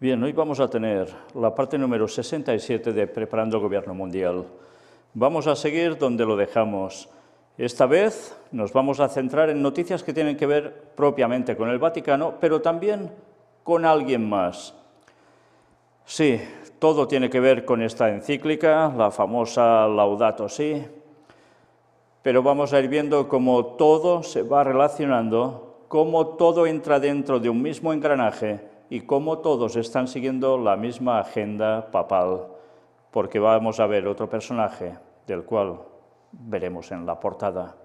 Bien, hoy vamos a tener la parte número 67 de Preparando Gobierno Mundial. Vamos a seguir donde lo dejamos. Esta vez nos vamos a centrar en noticias que tienen que ver propiamente con el Vaticano, pero también con alguien más. Sí, todo tiene que ver con esta encíclica, la famosa Laudato Si, pero vamos a ir viendo cómo todo se va relacionando, cómo todo entra dentro de un mismo engranaje y cómo todos están siguiendo la misma agenda papal, porque vamos a ver otro personaje del cual veremos en la portada.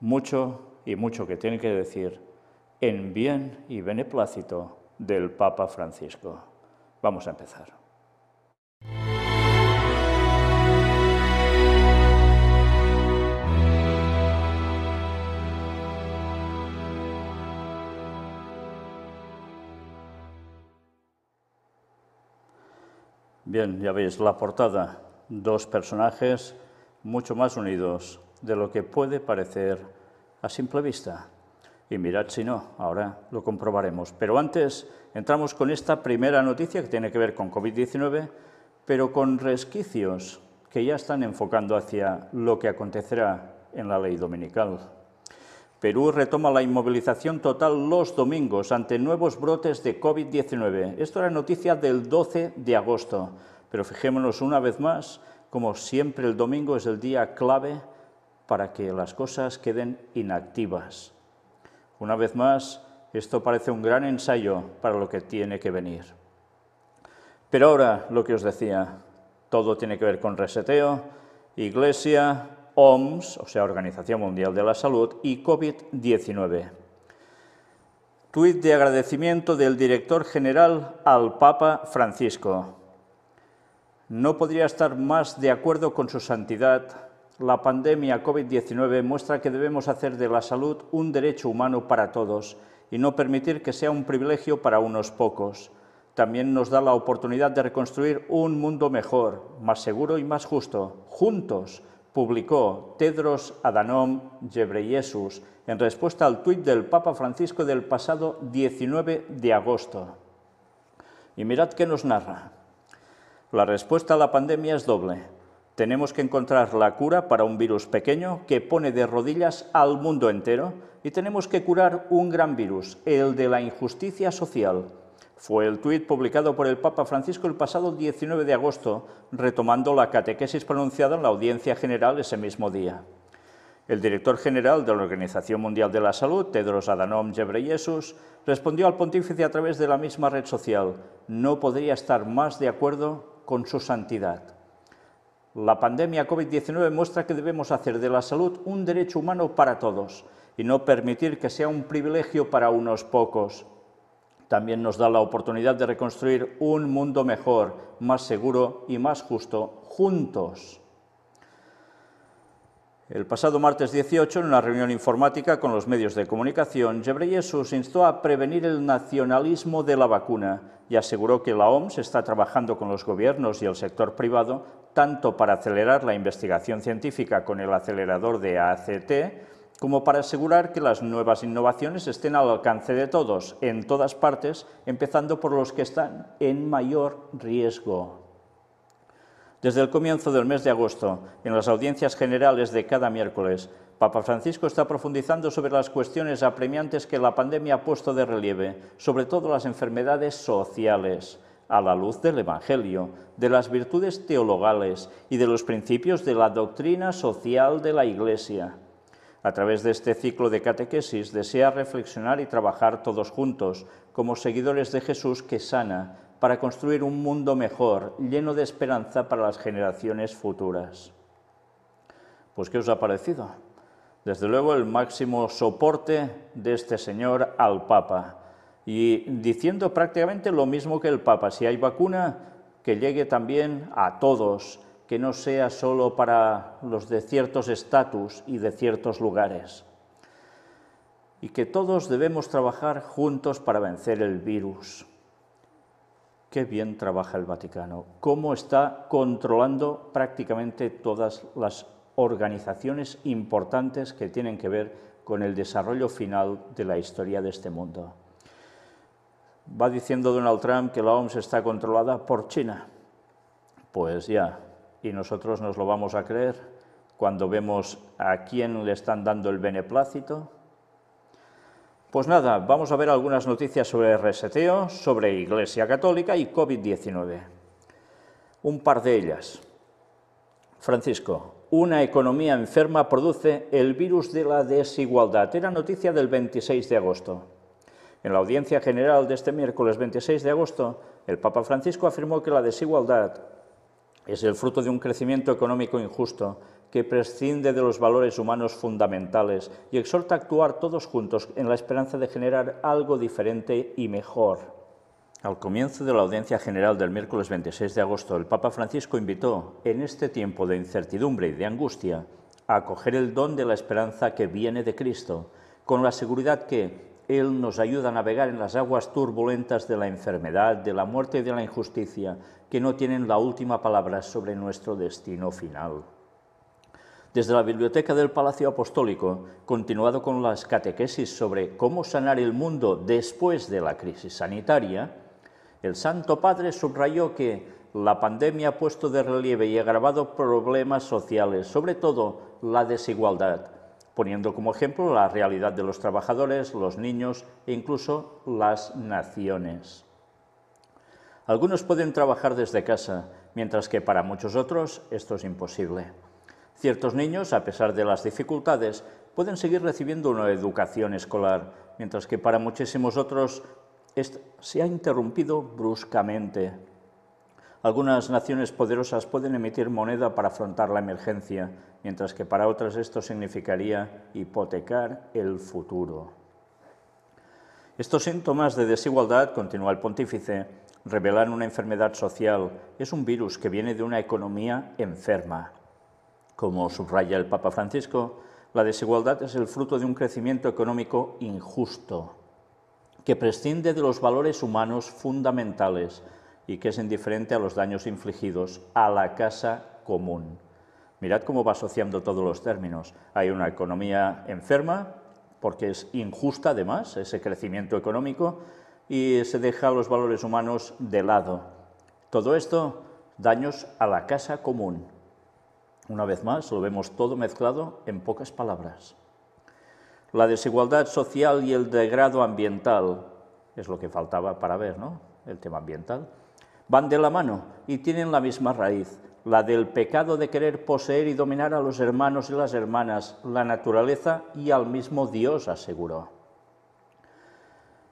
Mucho y mucho que tiene que decir en bien y beneplácito del Papa Francisco. Vamos a empezar. Bien, ya veis la portada, dos personajes mucho más unidos de lo que puede parecer a simple vista. Y mirad si no, ahora lo comprobaremos. Pero antes entramos con esta primera noticia que tiene que ver con COVID-19, pero con resquicios que ya están enfocando hacia lo que acontecerá en la ley dominical. Perú retoma la inmovilización total los domingos ante nuevos brotes de COVID-19. Esto era noticia del 12 de agosto, pero fijémonos una vez más, como siempre el domingo es el día clave para que las cosas queden inactivas. Una vez más, esto parece un gran ensayo para lo que tiene que venir. Pero ahora, lo que os decía, todo tiene que ver con reseteo, iglesia, OMS, o sea, Organización Mundial de la Salud, y COVID-19. Tuit de agradecimiento del director general al Papa Francisco. No podría estar más de acuerdo con su santidad. La pandemia COVID-19 muestra que debemos hacer de la salud un derecho humano para todos y no permitir que sea un privilegio para unos pocos. También nos da la oportunidad de reconstruir un mundo mejor, más seguro y más justo, juntos, publicó Tedros Adhanom Ghebreyesus en respuesta al tuit del Papa Francisco del pasado 19 de agosto. Y mirad qué nos narra. La respuesta a la pandemia es doble. Tenemos que encontrar la cura para un virus pequeño que pone de rodillas al mundo entero y tenemos que curar un gran virus, el de la injusticia social, fue el tuit publicado por el Papa Francisco el pasado 19 de agosto, retomando la catequesis pronunciada en la audiencia general ese mismo día. El director general de la Organización Mundial de la Salud, Tedros Adhanom Ghebreyesus, respondió al pontífice a través de la misma red social, no podría estar más de acuerdo con su santidad. La pandemia COVID-19 muestra que debemos hacer de la salud un derecho humano para todos y no permitir que sea un privilegio para unos pocos. También nos da la oportunidad de reconstruir un mundo mejor, más seguro y más justo juntos. El pasado martes 18, en una reunión informática con los medios de comunicación, Jebreyesus instó a prevenir el nacionalismo de la vacuna y aseguró que la OMS está trabajando con los gobiernos y el sector privado tanto para acelerar la investigación científica con el acelerador de ACT como para asegurar que las nuevas innovaciones estén al alcance de todos, en todas partes, empezando por los que están en mayor riesgo. Desde el comienzo del mes de agosto, en las audiencias generales de cada miércoles, Papa Francisco está profundizando sobre las cuestiones apremiantes que la pandemia ha puesto de relieve, sobre todo las enfermedades sociales, a la luz del Evangelio, de las virtudes teologales y de los principios de la doctrina social de la Iglesia. A través de este ciclo de catequesis desea reflexionar y trabajar todos juntos como seguidores de Jesús que sana para construir un mundo mejor, lleno de esperanza para las generaciones futuras. Pues ¿qué os ha parecido? Desde luego el máximo soporte de este señor al Papa y diciendo prácticamente lo mismo que el Papa, si hay vacuna, que llegue también a todos que no sea solo para los de ciertos estatus y de ciertos lugares. Y que todos debemos trabajar juntos para vencer el virus. Qué bien trabaja el Vaticano, cómo está controlando prácticamente todas las organizaciones importantes que tienen que ver con el desarrollo final de la historia de este mundo. Va diciendo Donald Trump que la OMS está controlada por China. Pues ya, y nosotros nos lo vamos a creer cuando vemos a quién le están dando el beneplácito. Pues nada, vamos a ver algunas noticias sobre reseteo, sobre Iglesia Católica y COVID-19. Un par de ellas. Francisco, una economía enferma produce el virus de la desigualdad. Era noticia del 26 de agosto. En la audiencia general de este miércoles 26 de agosto, el Papa Francisco afirmó que la desigualdad es el fruto de un crecimiento económico injusto que prescinde de los valores humanos fundamentales y exhorta a actuar todos juntos en la esperanza de generar algo diferente y mejor. Al comienzo de la audiencia general del miércoles 26 de agosto, el Papa Francisco invitó, en este tiempo de incertidumbre y de angustia, a acoger el don de la esperanza que viene de Cristo, con la seguridad que Él nos ayuda a navegar en las aguas turbulentas de la enfermedad, de la muerte y de la injusticia, que no tienen la última palabra sobre nuestro destino final. Desde la Biblioteca del Palacio Apostólico, continuado con las catequesis sobre cómo sanar el mundo después de la crisis sanitaria, el Santo Padre subrayó que la pandemia ha puesto de relieve y agravado problemas sociales, sobre todo la desigualdad, poniendo como ejemplo la realidad de los trabajadores, los niños e incluso las naciones. Algunos pueden trabajar desde casa, mientras que para muchos otros esto es imposible. Ciertos niños, a pesar de las dificultades, pueden seguir recibiendo una educación escolar, mientras que para muchísimos otros se ha interrumpido bruscamente. Algunas naciones poderosas pueden emitir moneda para afrontar la emergencia, mientras que para otras esto significaría hipotecar el futuro. Estos síntomas de desigualdad, continúa el pontífice, revelan una enfermedad social, es un virus que viene de una economía enferma. Como subraya el Papa Francisco, la desigualdad es el fruto de un crecimiento económico injusto, que prescinde de los valores humanos fundamentales y que es indiferente a los daños infligidos a la casa común. Mirad cómo va asociando todos los términos. Hay una economía enferma, porque es injusta además ese crecimiento económico, y se deja los valores humanos de lado. Todo esto, daños a la casa común. Una vez más, lo vemos todo mezclado en pocas palabras. La desigualdad social y el degrado ambiental, es lo que faltaba para ver, ¿no? El tema ambiental, van de la mano y tienen la misma raíz, la del pecado de querer poseer y dominar a los hermanos y las hermanas, la naturaleza y al mismo Dios, aseguró.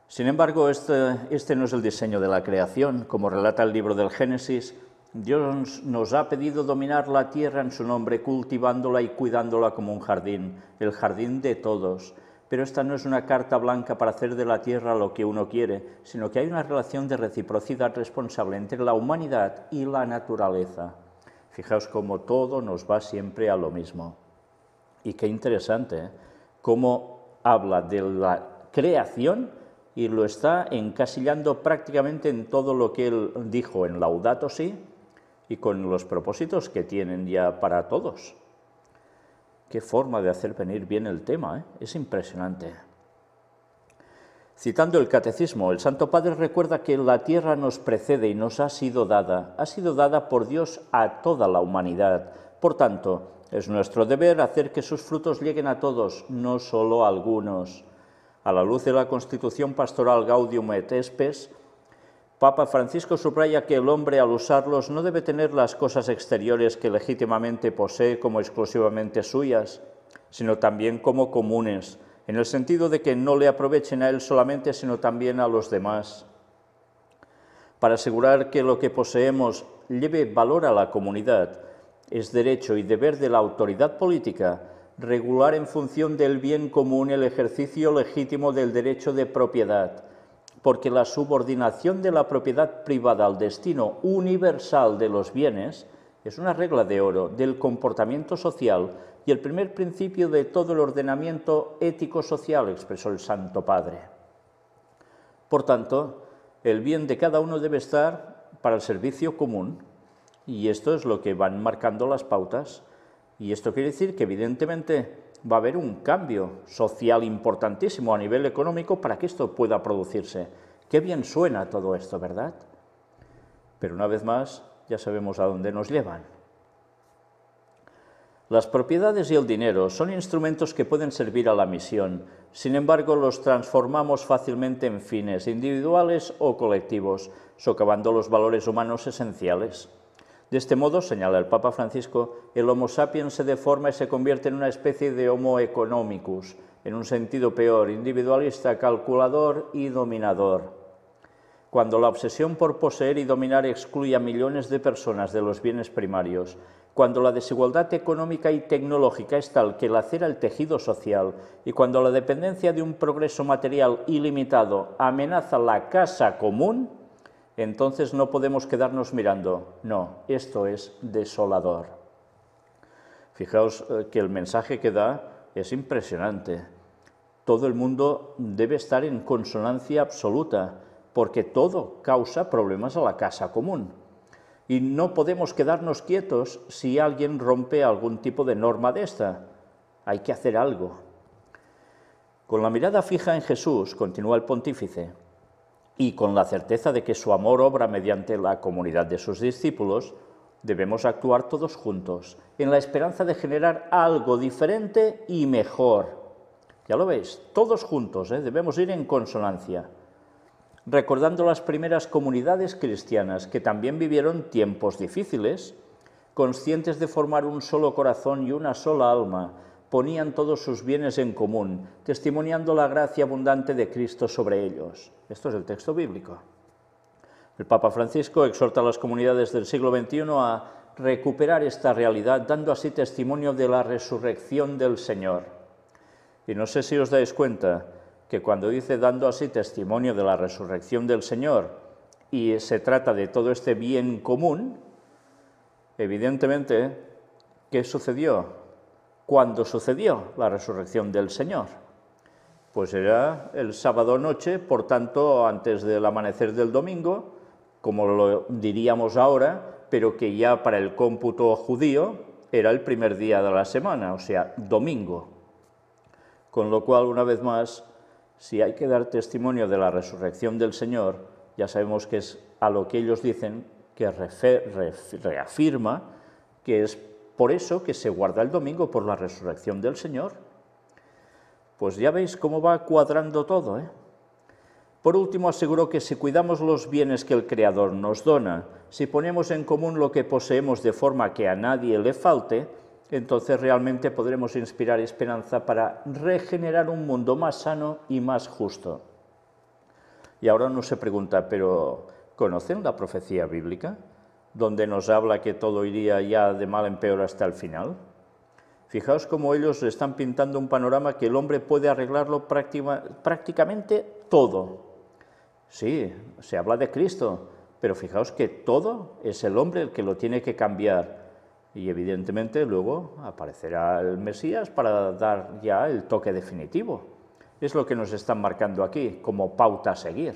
Sin embargo, este, este, no es el diseño de la creación. Como relata el libro del Génesis, Dios nos ha pedido dominar la tierra en su nombre, cultivándola y cuidándola como un jardín, el jardín de todos. Pero esta no es una carta blanca para hacer de la tierra lo que uno quiere, sino que hay una relación de reciprocidad responsable entre la humanidad y la naturaleza. Fijaos cómo todo nos va siempre a lo mismo. Y qué interesante, ¿eh? cómo habla de la creación y lo está encasillando prácticamente en todo lo que él dijo en Laudato Si y con los propósitos que tienen ya para todos. Qué forma de hacer venir bien el tema, ¿eh? es impresionante. Citando el Catecismo, el Santo Padre recuerda que la tierra nos precede y nos ha sido dada, ha sido dada por Dios a toda la humanidad. Por tanto, es nuestro deber hacer que sus frutos lleguen a todos, no solo a algunos a la luz de la Constitución Pastoral Gaudium et Espes, Papa Francisco subraya que el hombre al usarlos no debe tener las cosas exteriores que legítimamente posee como exclusivamente suyas, sino también como comunes, en el sentido de que no le aprovechen a él solamente, sino también a los demás. Para asegurar que lo que poseemos lleve valor a la comunidad, es derecho y deber de la autoridad política regular en función del bien común el ejercicio legítimo del derecho de propiedad, porque la subordinación de la propiedad privada al destino universal de los bienes es una regla de oro del comportamiento social y el primer principio de todo el ordenamiento ético-social, expresó el Santo Padre. Por tanto, el bien de cada uno debe estar para el servicio común, y esto es lo que van marcando las pautas y esto quiere decir que evidentemente va a haber un cambio social importantísimo a nivel económico para que esto pueda producirse. Qué bien suena todo esto, ¿verdad? Pero una vez más, ya sabemos a dónde nos llevan. Las propiedades y el dinero son instrumentos que pueden servir a la misión, sin embargo los transformamos fácilmente en fines individuales o colectivos, socavando los valores humanos esenciales. De este modo, señala el Papa Francisco, el Homo sapiens se deforma y se convierte en una especie de Homo economicus, en un sentido peor, individualista, calculador y dominador. Cuando la obsesión por poseer y dominar excluye a millones de personas de los bienes primarios, cuando la desigualdad económica y tecnológica es tal que lacera el tejido social y cuando la dependencia de un progreso material ilimitado amenaza la casa común, entonces no podemos quedarnos mirando. No, esto es desolador. Fijaos eh, que el mensaje que da es impresionante. Todo el mundo debe estar en consonancia absoluta, porque todo causa problemas a la casa común. Y no podemos quedarnos quietos si alguien rompe algún tipo de norma de esta. Hay que hacer algo. Con la mirada fija en Jesús, continúa el pontífice, y con la certeza de que su amor obra mediante la comunidad de sus discípulos, debemos actuar todos juntos, en la esperanza de generar algo diferente y mejor. Ya lo veis, todos juntos, ¿eh? debemos ir en consonancia, recordando las primeras comunidades cristianas que también vivieron tiempos difíciles, conscientes de formar un solo corazón y una sola alma, ponían todos sus bienes en común, testimoniando la gracia abundante de Cristo sobre ellos. Esto es el texto bíblico. El Papa Francisco exhorta a las comunidades del siglo XXI a recuperar esta realidad, dando así testimonio de la resurrección del Señor. Y no sé si os dais cuenta que cuando dice dando así testimonio de la resurrección del Señor y se trata de todo este bien común, evidentemente, ¿qué sucedió? ¿Cuándo sucedió la resurrección del Señor? Pues era el sábado noche, por tanto, antes del amanecer del domingo, como lo diríamos ahora, pero que ya para el cómputo judío era el primer día de la semana, o sea, domingo. Con lo cual, una vez más, si hay que dar testimonio de la resurrección del Señor, ya sabemos que es a lo que ellos dicen que reafirma que es por eso que se guarda el domingo por la resurrección del Señor. Pues ya veis cómo va cuadrando todo. ¿eh? Por último, aseguró que si cuidamos los bienes que el Creador nos dona, si ponemos en común lo que poseemos de forma que a nadie le falte, entonces realmente podremos inspirar esperanza para regenerar un mundo más sano y más justo. Y ahora uno se pregunta, pero ¿conocen la profecía bíblica? donde nos habla que todo iría ya de mal en peor hasta el final. Fijaos cómo ellos están pintando un panorama que el hombre puede arreglarlo prácticamente todo. Sí, se habla de Cristo, pero fijaos que todo es el hombre el que lo tiene que cambiar. Y evidentemente luego aparecerá el Mesías para dar ya el toque definitivo. Es lo que nos están marcando aquí como pauta a seguir.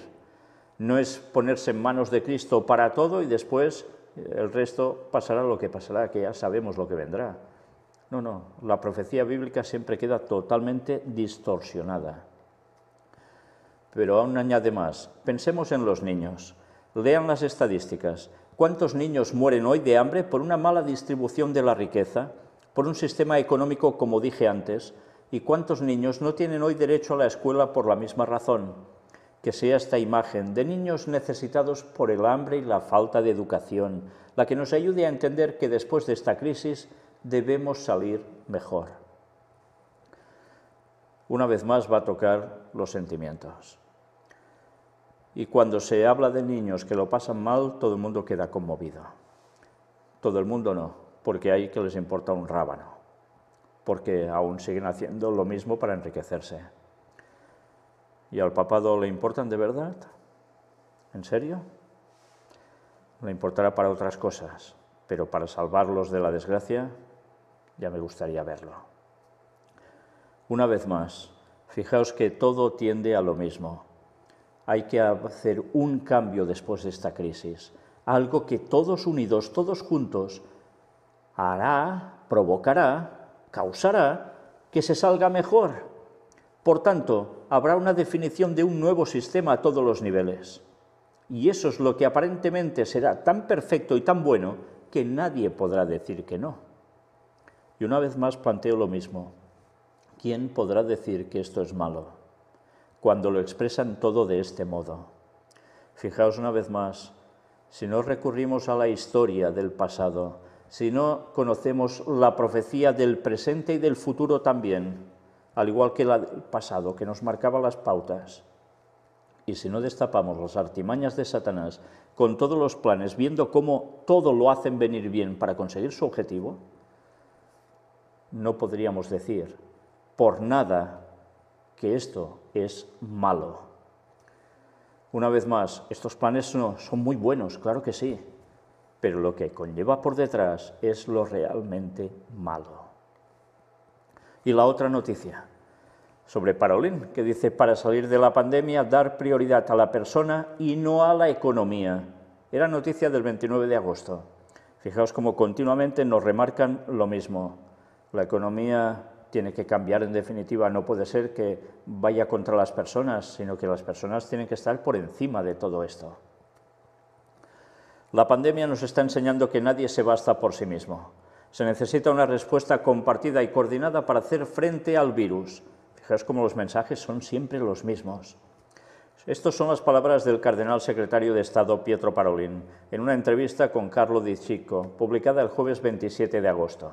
No es ponerse en manos de Cristo para todo y después el resto pasará lo que pasará, que ya sabemos lo que vendrá. No, no, la profecía bíblica siempre queda totalmente distorsionada. Pero aún añade más, pensemos en los niños, lean las estadísticas. ¿Cuántos niños mueren hoy de hambre por una mala distribución de la riqueza, por un sistema económico como dije antes? ¿Y cuántos niños no tienen hoy derecho a la escuela por la misma razón? que sea esta imagen de niños necesitados por el hambre y la falta de educación, la que nos ayude a entender que después de esta crisis debemos salir mejor. Una vez más va a tocar los sentimientos. Y cuando se habla de niños que lo pasan mal, todo el mundo queda conmovido. Todo el mundo no, porque hay que les importa un rábano, porque aún siguen haciendo lo mismo para enriquecerse. ¿Y al papado le importan de verdad? ¿En serio? Le importará para otras cosas, pero para salvarlos de la desgracia ya me gustaría verlo. Una vez más, fijaos que todo tiende a lo mismo. Hay que hacer un cambio después de esta crisis, algo que todos unidos, todos juntos, hará, provocará, causará que se salga mejor. Por tanto, habrá una definición de un nuevo sistema a todos los niveles. Y eso es lo que aparentemente será tan perfecto y tan bueno que nadie podrá decir que no. Y una vez más planteo lo mismo. ¿Quién podrá decir que esto es malo cuando lo expresan todo de este modo? Fijaos una vez más, si no recurrimos a la historia del pasado, si no conocemos la profecía del presente y del futuro también, al igual que el pasado, que nos marcaba las pautas. Y si no destapamos las artimañas de Satanás con todos los planes, viendo cómo todo lo hacen venir bien para conseguir su objetivo, no podríamos decir por nada que esto es malo. Una vez más, estos planes son muy buenos, claro que sí, pero lo que conlleva por detrás es lo realmente malo. Y la otra noticia, sobre Parolin, que dice, para salir de la pandemia, dar prioridad a la persona y no a la economía. Era noticia del 29 de agosto. Fijaos cómo continuamente nos remarcan lo mismo. La economía tiene que cambiar en definitiva, no puede ser que vaya contra las personas, sino que las personas tienen que estar por encima de todo esto. La pandemia nos está enseñando que nadie se basta por sí mismo. Se necesita una respuesta compartida y coordinada para hacer frente al virus, como los mensajes son siempre los mismos. Estas son las palabras del cardenal secretario de Estado Pietro Parolin en una entrevista con Carlo Di Chico, publicada el jueves 27 de agosto.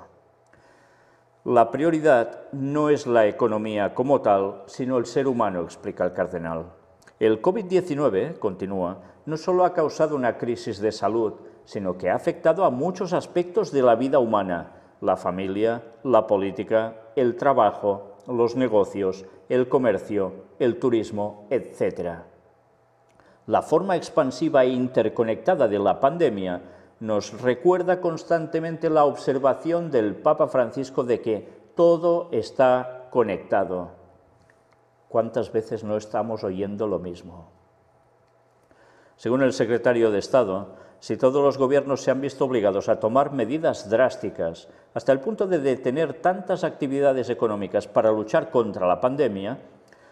La prioridad no es la economía como tal, sino el ser humano, explica el cardenal. El COVID-19, continúa, no solo ha causado una crisis de salud, sino que ha afectado a muchos aspectos de la vida humana, la familia, la política, el trabajo, los negocios, el comercio, el turismo, etc. La forma expansiva e interconectada de la pandemia nos recuerda constantemente la observación del Papa Francisco de que todo está conectado. ¿Cuántas veces no estamos oyendo lo mismo? Según el secretario de Estado, si todos los gobiernos se han visto obligados a tomar medidas drásticas, hasta el punto de detener tantas actividades económicas para luchar contra la pandemia,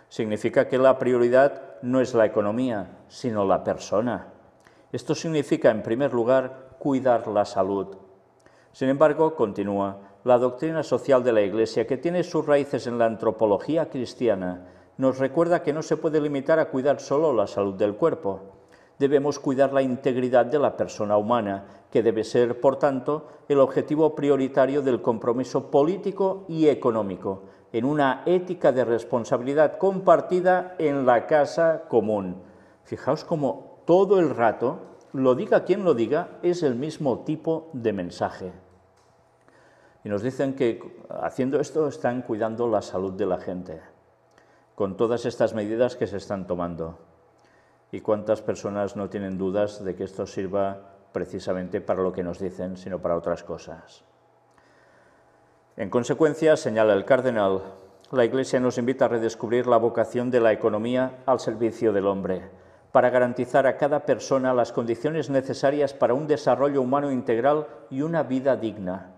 significa que la prioridad no es la economía, sino la persona. Esto significa, en primer lugar, cuidar la salud. Sin embargo, continúa, la doctrina social de la Iglesia, que tiene sus raíces en la antropología cristiana, nos recuerda que no se puede limitar a cuidar solo la salud del cuerpo, debemos cuidar la integridad de la persona humana, que debe ser, por tanto, el objetivo prioritario del compromiso político y económico, en una ética de responsabilidad compartida en la casa común. Fijaos cómo todo el rato, lo diga quien lo diga, es el mismo tipo de mensaje. Y nos dicen que haciendo esto están cuidando la salud de la gente, con todas estas medidas que se están tomando y cuántas personas no tienen dudas de que esto sirva precisamente para lo que nos dicen, sino para otras cosas. En consecuencia, señala el cardenal, la Iglesia nos invita a redescubrir la vocación de la economía al servicio del hombre, para garantizar a cada persona las condiciones necesarias para un desarrollo humano integral y una vida digna.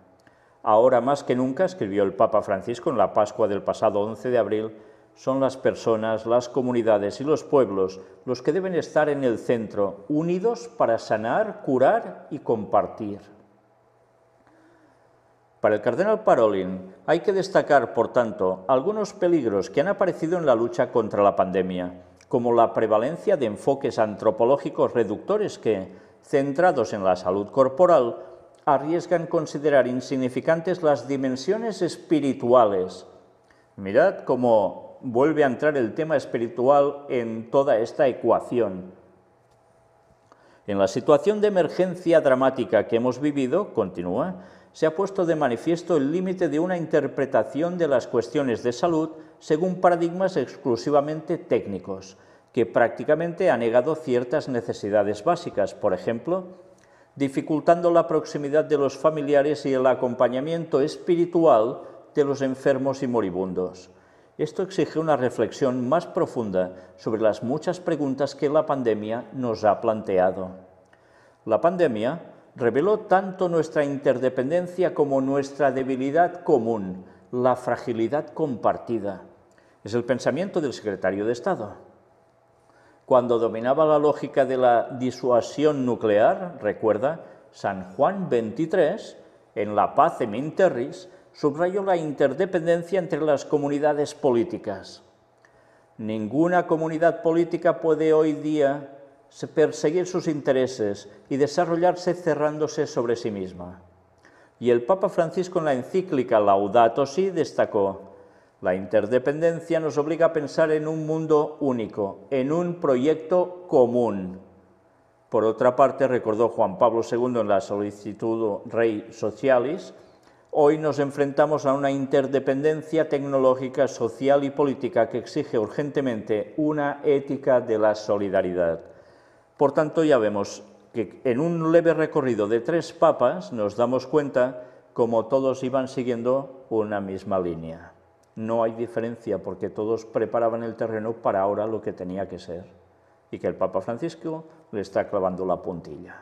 Ahora más que nunca, escribió el Papa Francisco en la Pascua del pasado 11 de abril, son las personas, las comunidades y los pueblos los que deben estar en el centro, unidos para sanar, curar y compartir. Para el cardenal Parolin hay que destacar, por tanto, algunos peligros que han aparecido en la lucha contra la pandemia, como la prevalencia de enfoques antropológicos reductores que, centrados en la salud corporal, arriesgan considerar insignificantes las dimensiones espirituales. Mirad cómo vuelve a entrar el tema espiritual en toda esta ecuación. En la situación de emergencia dramática que hemos vivido, continúa, se ha puesto de manifiesto el límite de una interpretación de las cuestiones de salud según paradigmas exclusivamente técnicos, que prácticamente ha negado ciertas necesidades básicas, por ejemplo, dificultando la proximidad de los familiares y el acompañamiento espiritual de los enfermos y moribundos. Esto exige una reflexión más profunda sobre las muchas preguntas que la pandemia nos ha planteado. La pandemia reveló tanto nuestra interdependencia como nuestra debilidad común, la fragilidad compartida. Es el pensamiento del secretario de Estado. Cuando dominaba la lógica de la disuasión nuclear, recuerda, San Juan 23, en la paz en Interris, subrayó la interdependencia entre las comunidades políticas. Ninguna comunidad política puede hoy día perseguir sus intereses y desarrollarse cerrándose sobre sí misma. Y el Papa Francisco en la encíclica Laudato Si destacó, la interdependencia nos obliga a pensar en un mundo único, en un proyecto común. Por otra parte, recordó Juan Pablo II en la solicitud Rei Socialis, Hoy nos enfrentamos a una interdependencia tecnológica, social y política que exige urgentemente una ética de la solidaridad. Por tanto, ya vemos que en un leve recorrido de tres papas nos damos cuenta como todos iban siguiendo una misma línea. No hay diferencia porque todos preparaban el terreno para ahora lo que tenía que ser y que el Papa Francisco le está clavando la puntilla.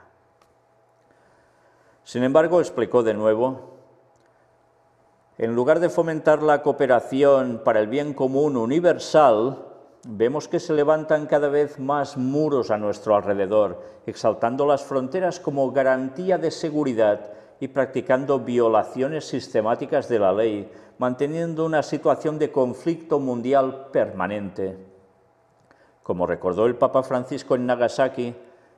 Sin embargo, explicó de nuevo en lugar de fomentar la cooperación para el bien común universal, vemos que se levantan cada vez más muros a nuestro alrededor, exaltando las fronteras como garantía de seguridad y practicando violaciones sistemáticas de la ley, manteniendo una situación de conflicto mundial permanente. Como recordó el Papa Francisco en Nagasaki,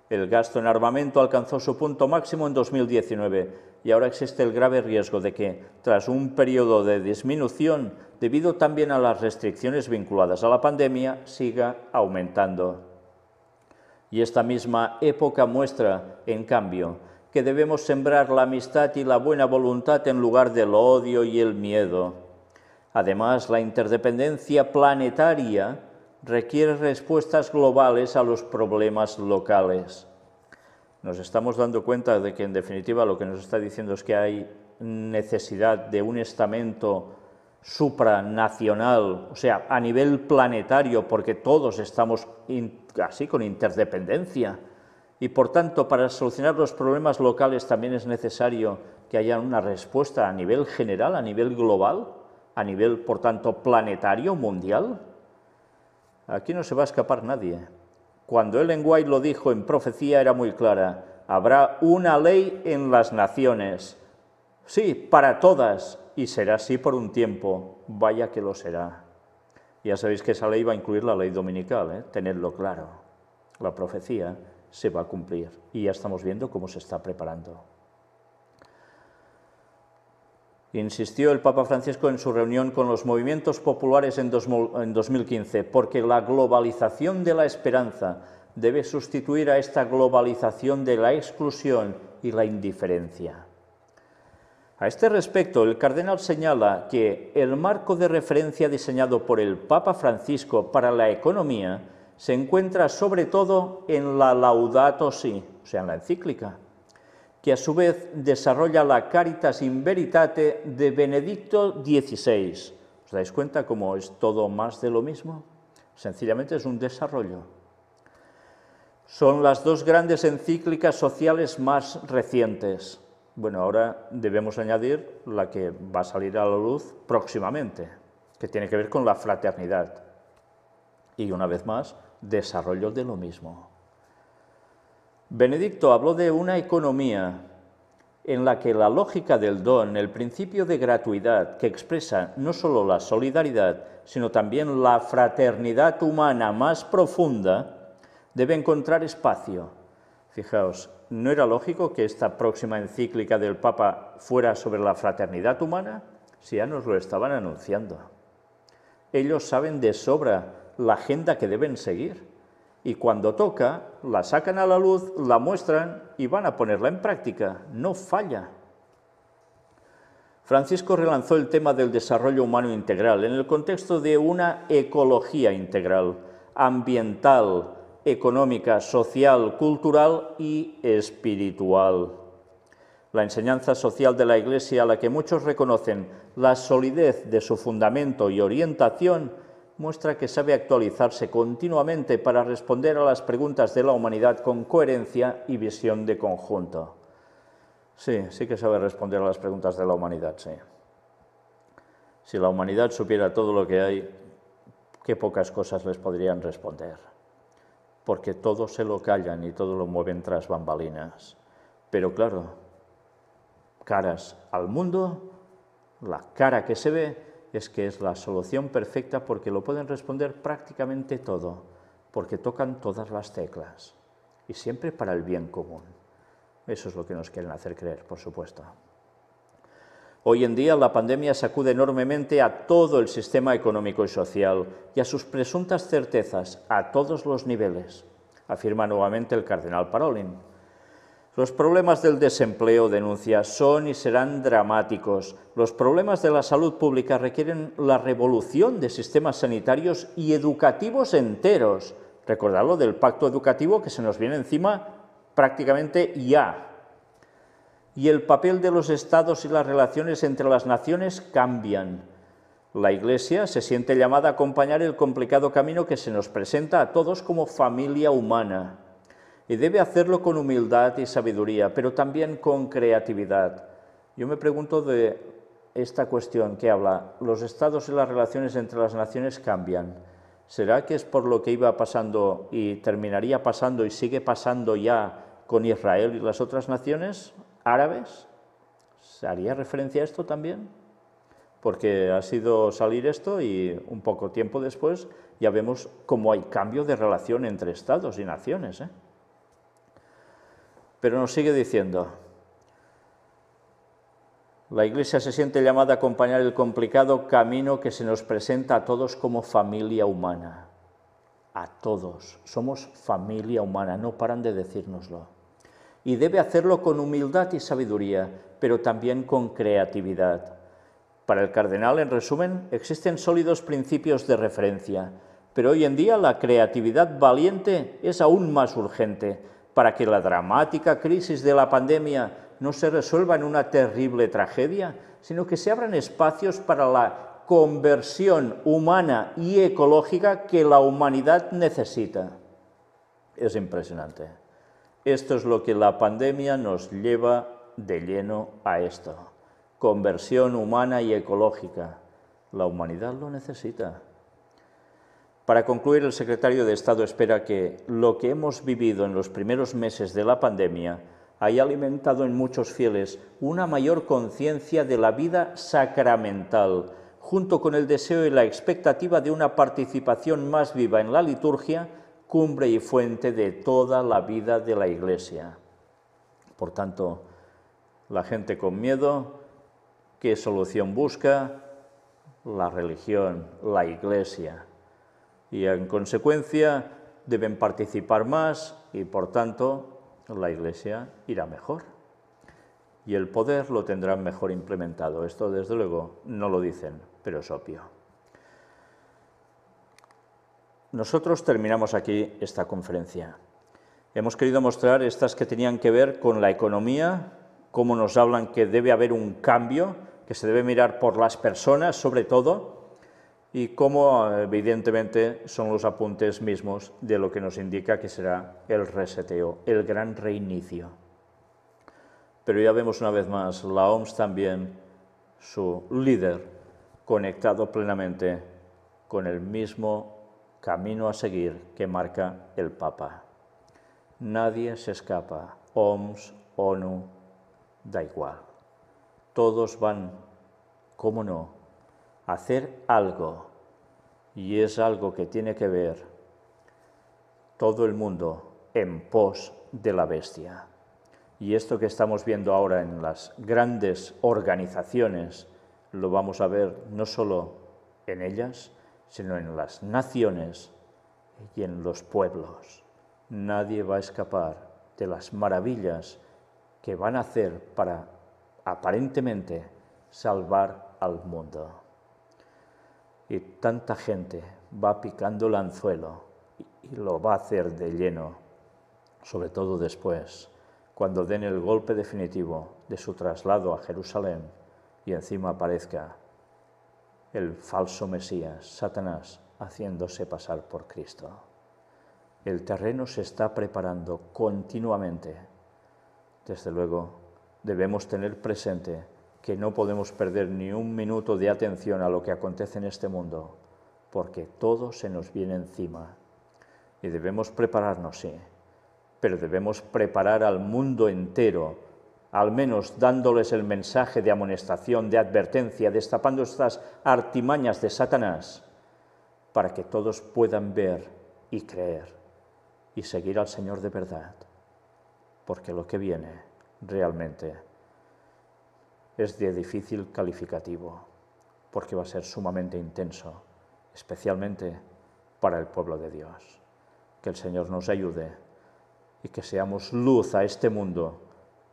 el gasto en armamento alcanzó su punto máximo en 2019 y ahora existe el grave riesgo de que, tras un periodo de disminución, debido también a las restricciones vinculadas a la pandemia, siga aumentando. Y esta misma época muestra, en cambio, que debemos sembrar la amistad y la buena voluntad en lugar del odio y el miedo. Además, la interdependencia planetaria requiere respuestas globales a los problemas locales. Nos estamos dando cuenta de que, en definitiva, lo que nos está diciendo es que hay necesidad de un estamento supranacional, o sea, a nivel planetario, porque todos estamos así con interdependencia. Y por tanto, para solucionar los problemas locales también es necesario que haya una respuesta a nivel general, a nivel global, a nivel, por tanto, planetario, mundial. Aquí no se va a escapar nadie. Cuando Ellen White lo dijo en profecía era muy clara, habrá una ley en las naciones. Sí, para todas, y será así por un tiempo. Vaya que lo será. Ya sabéis que esa ley va a incluir la ley dominical, ¿eh? tenedlo claro. La profecía se va a cumplir y ya estamos viendo cómo se está preparando insistió el Papa Francisco en su reunión con los movimientos populares en 2015, porque la globalización de la esperanza debe sustituir a esta globalización de la exclusión y la indiferencia. A este respecto, el cardenal señala que el marco de referencia diseñado por el Papa Francisco para la economía se encuentra sobre todo en la Laudato Si, o sea, en la encíclica, que a su vez desarrolla la Caritas in Veritate de Benedicto XVI. ¿Os dais cuenta cómo es todo más de lo mismo? Sencillamente es un desarrollo. Son las dos grandes encíclicas sociales más recientes. Bueno, ahora debemos añadir la que va a salir a la luz próximamente, que tiene que ver con la fraternidad. Y una vez más, desarrollo de lo mismo. Benedicto habló de una economía en la que la lógica del don, el principio de gratuidad que expresa no solo la solidaridad, sino también la fraternidad humana más profunda, debe encontrar espacio. Fijaos, ¿no era lógico que esta próxima encíclica del Papa fuera sobre la fraternidad humana? Si ya nos lo estaban anunciando. Ellos saben de sobra la agenda que deben seguir y cuando toca, la sacan a la luz, la muestran y van a ponerla en práctica. No falla. Francisco relanzó el tema del desarrollo humano integral en el contexto de una ecología integral, ambiental, económica, social, cultural y espiritual. La enseñanza social de la Iglesia, a la que muchos reconocen la solidez de su fundamento y orientación, muestra que sabe actualizarse continuamente para responder a las preguntas de la humanidad con coherencia y visión de conjunto. Sí, sí que sabe responder a las preguntas de la humanidad, sí. Si la humanidad supiera todo lo que hay, qué pocas cosas les podrían responder, porque todo se lo callan y todo lo mueven tras bambalinas. Pero claro, caras al mundo, la cara que se ve es que es la solución perfecta porque lo pueden responder prácticamente todo, porque tocan todas las teclas y siempre para el bien común. Eso es lo que nos quieren hacer creer, por supuesto. Hoy en día la pandemia sacude enormemente a todo el sistema económico y social y a sus presuntas certezas a todos los niveles, afirma nuevamente el cardenal Parolin. Los problemas del desempleo, denuncia, son y serán dramáticos. Los problemas de la salud pública requieren la revolución de sistemas sanitarios y educativos enteros. Recordadlo del pacto educativo que se nos viene encima prácticamente ya. Y el papel de los estados y las relaciones entre las naciones cambian. La Iglesia se siente llamada a acompañar el complicado camino que se nos presenta a todos como familia humana. Y debe hacerlo con humildad y sabiduría, pero también con creatividad. Yo me pregunto de esta cuestión que habla, los estados y las relaciones entre las naciones cambian. ¿Será que es por lo que iba pasando y terminaría pasando y sigue pasando ya con Israel y las otras naciones árabes? ¿Se haría referencia a esto también? Porque ha sido salir esto y un poco tiempo después ya vemos cómo hay cambio de relación entre estados y naciones. ¿eh? Pero nos sigue diciendo, la Iglesia se siente llamada a acompañar el complicado camino que se nos presenta a todos como familia humana. A todos. Somos familia humana, no paran de decírnoslo. Y debe hacerlo con humildad y sabiduría, pero también con creatividad. Para el cardenal, en resumen, existen sólidos principios de referencia, pero hoy en día la creatividad valiente es aún más urgente para que la dramática crisis de la pandemia no se resuelva en una terrible tragedia, sino que se abran espacios para la conversión humana y ecológica que la humanidad necesita. Es impresionante. Esto es lo que la pandemia nos lleva de lleno a esto. Conversión humana y ecológica. La humanidad lo necesita. Para concluir, el secretario de Estado espera que lo que hemos vivido en los primeros meses de la pandemia haya alimentado en muchos fieles una mayor conciencia de la vida sacramental, junto con el deseo y la expectativa de una participación más viva en la liturgia, cumbre y fuente de toda la vida de la Iglesia. Por tanto, la gente con miedo, ¿qué solución busca? La religión, la Iglesia y en consecuencia deben participar más y por tanto la Iglesia irá mejor y el poder lo tendrán mejor implementado. Esto desde luego no lo dicen, pero es obvio. Nosotros terminamos aquí esta conferencia. Hemos querido mostrar estas que tenían que ver con la economía, cómo nos hablan que debe haber un cambio, que se debe mirar por las personas sobre todo, y como evidentemente son los apuntes mismos de lo que nos indica que será el reseteo, el gran reinicio. Pero ya vemos una vez más la OMS también, su líder, conectado plenamente con el mismo camino a seguir que marca el Papa. Nadie se escapa, OMS, ONU, da igual. Todos van, cómo no, a hacer algo y es algo que tiene que ver todo el mundo en pos de la bestia. Y esto que estamos viendo ahora en las grandes organizaciones lo vamos a ver no solo en ellas, sino en las naciones y en los pueblos. Nadie va a escapar de las maravillas que van a hacer para aparentemente salvar al mundo y tanta gente va picando el anzuelo y lo va a hacer de lleno, sobre todo después, cuando den el golpe definitivo de su traslado a Jerusalén y encima aparezca el falso Mesías, Satanás, haciéndose pasar por Cristo. El terreno se está preparando continuamente. Desde luego, debemos tener presente que no podemos perder ni un minuto de atención a lo que acontece en este mundo, porque todo se nos viene encima. Y debemos prepararnos, sí, pero debemos preparar al mundo entero, al menos dándoles el mensaje de amonestación, de advertencia, destapando estas artimañas de Satanás, para que todos puedan ver y creer y seguir al Señor de verdad, porque lo que viene realmente es de difícil calificativo, porque va a ser sumamente intenso, especialmente para el pueblo de Dios. Que el Señor nos ayude y que seamos luz a este mundo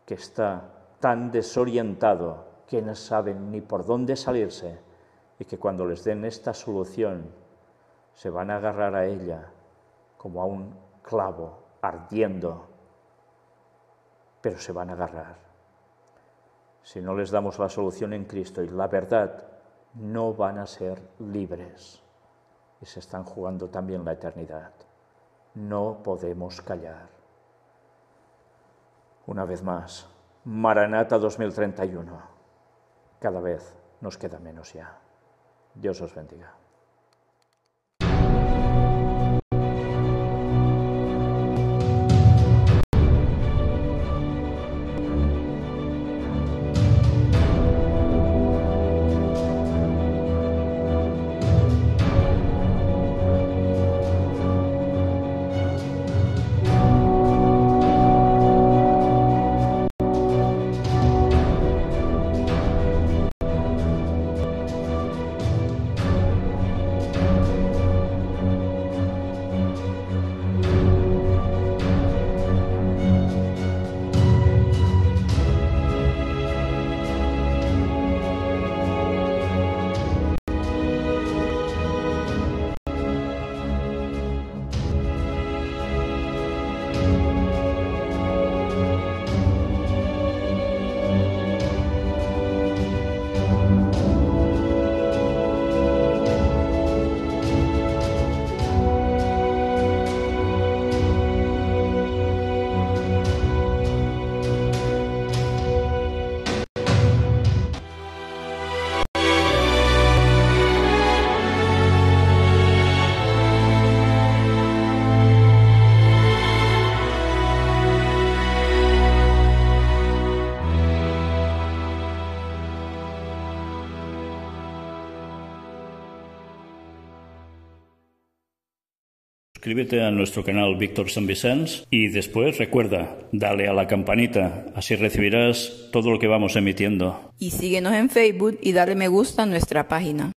que está tan desorientado que no saben ni por dónde salirse y que cuando les den esta solución se van a agarrar a ella como a un clavo ardiendo, pero se van a agarrar si no les damos la solución en Cristo y la verdad, no van a ser libres. Y se están jugando también la eternidad. No podemos callar. Una vez más, Maranata 2031. Cada vez nos queda menos ya. Dios os bendiga. suscríbete a nuestro canal Víctor San Vicens y después recuerda, dale a la campanita, así recibirás todo lo que vamos emitiendo. Y síguenos en Facebook y dale me gusta a nuestra página.